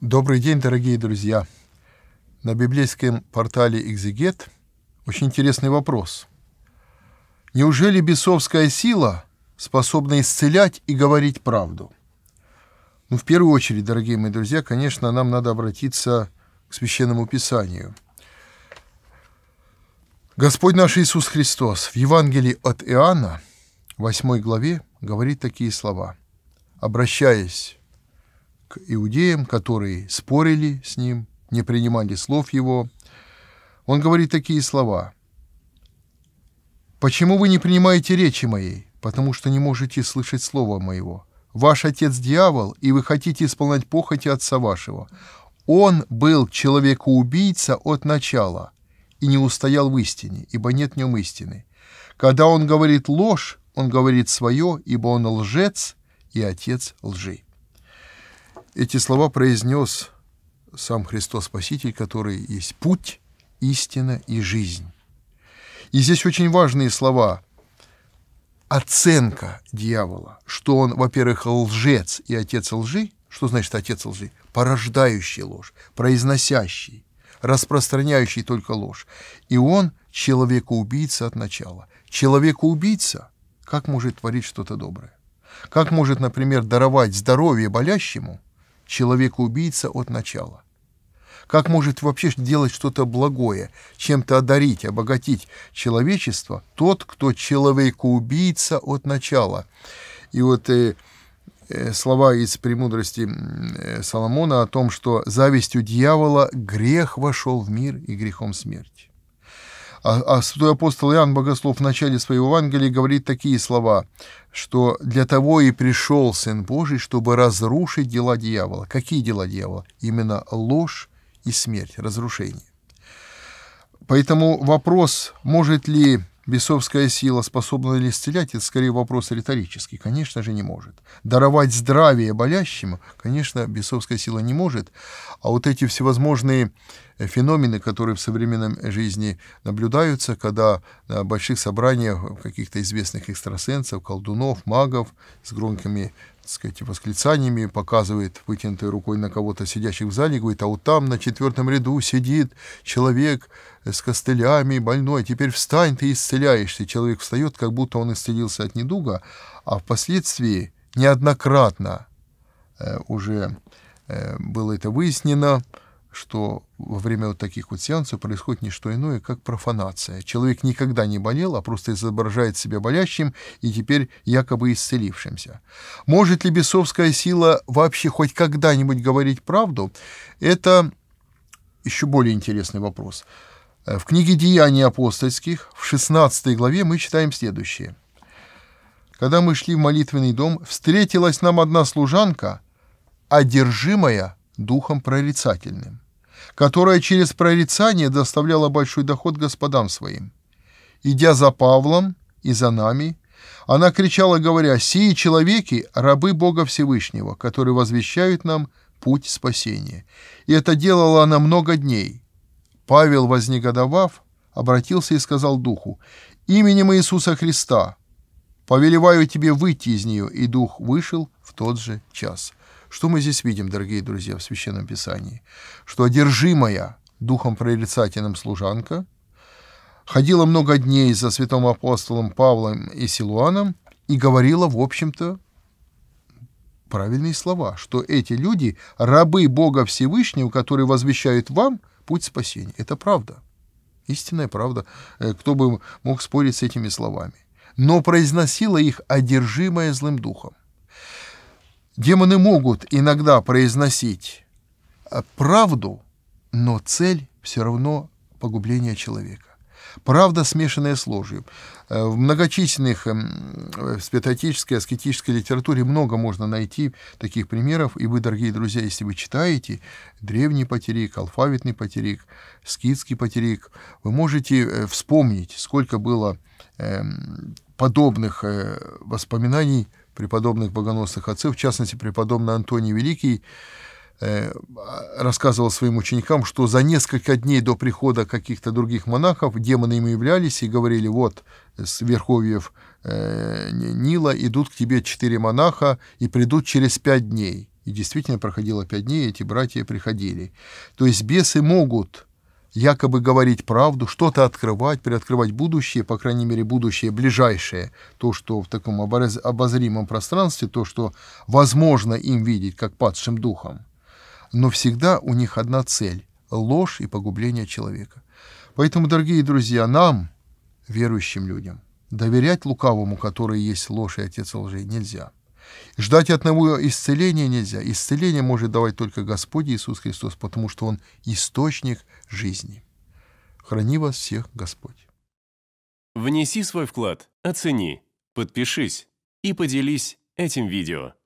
Добрый день, дорогие друзья! На библейском портале «Экзегет» очень интересный вопрос. Неужели бесовская сила способна исцелять и говорить правду? Ну, в первую очередь, дорогие мои друзья, конечно, нам надо обратиться к Священному Писанию. Господь наш Иисус Христос в Евангелии от Иоанна, 8 главе, говорит такие слова. «Обращаясь к иудеям, которые спорили с ним, не принимали слов его. Он говорит такие слова. «Почему вы не принимаете речи моей? Потому что не можете слышать слова моего. Ваш отец дьявол, и вы хотите исполнять похоти отца вашего. Он был человекоубийца от начала и не устоял в истине, ибо нет в нем истины. Когда он говорит ложь, он говорит свое, ибо он лжец и отец лжи». Эти слова произнес сам Христос Спаситель, который есть путь, истина и жизнь. И здесь очень важные слова. Оценка дьявола, что он, во-первых, лжец и отец лжи. Что значит отец лжи? Порождающий ложь, произносящий, распространяющий только ложь. И он человекоубийца от начала. Человекоубийца как может творить что-то доброе? Как может, например, даровать здоровье болящему – человека-убийца от начала. Как может вообще делать что-то благое, чем-то одарить, обогатить человечество тот, кто человека-убийца от начала? И вот э, э слова из «Премудрости» э, Соломона о том, что завистью дьявола грех вошел в мир и грехом смерть. А, а, святой апостол Иоанн Богослов в начале своего Евангелия говорит такие слова, что для того и пришел Сын Божий, чтобы разрушить дела дьявола. Какие дела дьявола? Именно ложь и смерть, разрушение. Поэтому вопрос, может ли Бесовская сила способна ли исцелять, это скорее вопрос риторический. Конечно же, не может. Даровать здравие болящему, конечно, бесовская сила не может. А вот эти всевозможные э, феномены, которые в современном э, жизни наблюдаются, когда на больших собраниях э, каких-то известных экстрасенсов, колдунов, магов с громкими так сказать, восклицаниями, показывает вытянутой рукой на кого-то сидящих в зале, говорит, а вот там на четвертом ряду сидит человек, с костылями, больной, теперь встань, ты исцеляешься. Человек встает, как будто он исцелился от недуга, а впоследствии неоднократно э, уже э, было это выяснено, что во время вот таких вот сеансов происходит не что иное, как профанация. Человек никогда не болел, а просто изображает себя болящим и теперь якобы исцелившимся. Может ли бесовская сила вообще хоть когда-нибудь говорить правду? Это еще более интересный вопрос. Э, в книге «Деяний апостольских» в 16 главе мы читаем следующее. «Когда мы шли в молитвенный дом, встретилась нам одна служанка, одержимая духом прорицательным, которая через прорицание доставляла большой доход господам своим. Идя за Павлом и за нами, она кричала, говоря, «Сии человеки — рабы Бога Всевышнего, которые возвещают нам путь спасения». И это делала она много дней — Павел, вознегодовав, обратился и сказал духу, «Именем Иисуса Христа повелеваю тебе выйти из нее». И дух вышел в тот же час. Что мы здесь видим, дорогие друзья, в Священном Писании? Что одержимая духом прорицательным служанка ходила много дней за святым апостолом Павлом и Силуаном и говорила, в общем-то, правильные слова, что эти люди – рабы Бога Всевышнего, которые возвещают вам – путь спасения. Это правда. Истинная правда. Э, кто бы мог спорить с этими словами? Но произносила их одержимое злым духом. Демоны могут иногда произносить э, правду, но цель все равно погубление человека. Правда, смешанная с ложью. Э, в многочисленных эм, спиротической, аскетической литературе много можно найти таких примеров, и вы, дорогие друзья, если вы читаете древний потерик, алфавитный потерик, скидский потерик, вы можете э, вспомнить, сколько было эм, подобных э, воспоминаний преподобных богоносных отцов, в частности, преподобный Антоний Великий, Э, рассказывал своим ученикам, что за несколько дней до прихода каких-то других монахов демоны им являлись и говорили, вот, с верховьев э, Нила идут к тебе четыре монаха и придут через пять дней. И действительно проходило пять дней, эти братья приходили. То есть бесы могут якобы говорить правду, что-то открывать, приоткрывать будущее, по крайней мере, будущее ближайшее, то, что в таком обозримом пространстве, то, что возможно им видеть, как падшим духом но всегда у них одна цель – ложь и погубление человека. Поэтому, дорогие друзья, нам, верующим людям, доверять лукавому, который есть ложь и отец лжи, нельзя. Ждать от него исцеления нельзя. Исцеление может давать только Господь Иисус Христос, потому что Он источник жизни. Храни вас всех, Господь. Внеси свой вклад, оцени, подпишись и поделись этим видео.